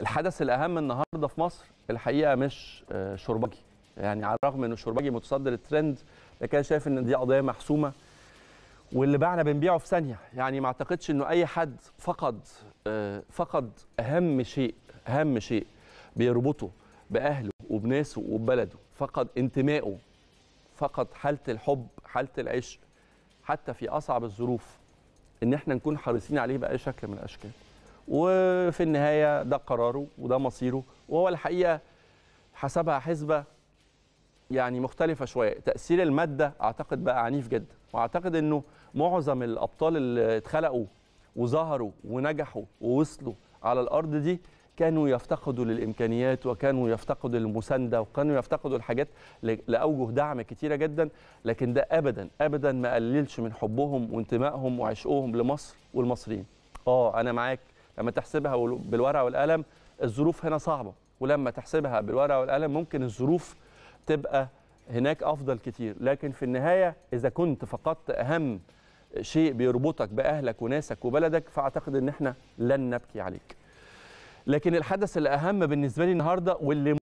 الحدث الاهم النهارده في مصر الحقيقه مش آه، شربجي يعني على الرغم ان شربجي متصدر الترند لكن شايف ان دي قضيه محسومه واللي بعنا بنبيعه في ثانيه يعني ما اعتقدش انه اي حد فقد آه، فقد اهم شيء اهم شيء بيربطه باهله وبناسه وببلده فقد انتمائه فقد حاله الحب حاله العشق حتى في اصعب الظروف ان احنا نكون حريصين عليه باي شكل من الاشكال وفي النهايه ده قراره وده مصيره وهو الحقيقه حسبها حسبه يعني مختلفه شويه تاثير الماده اعتقد بقى عنيف جدا واعتقد انه معظم الابطال اللي اتخلقوا وظهروا ونجحوا ووصلوا على الارض دي كانوا يفتقدوا للامكانيات وكانوا يفتقدوا المسانده وكانوا يفتقدوا الحاجات لاوجه دعم كتيره جدا لكن ده ابدا ابدا ما قللش من حبهم وانتمائهم وعشقهم لمصر والمصريين اه انا معاك لما تحسبها بالورقه والقلم الظروف هنا صعبه ولما تحسبها بالورقه والقلم ممكن الظروف تبقى هناك افضل كتير لكن في النهايه اذا كنت فقدت اهم شيء بيربطك باهلك وناسك وبلدك فاعتقد ان احنا لن نبكي عليك لكن الحدث الاهم بالنسبه لي النهارده واللي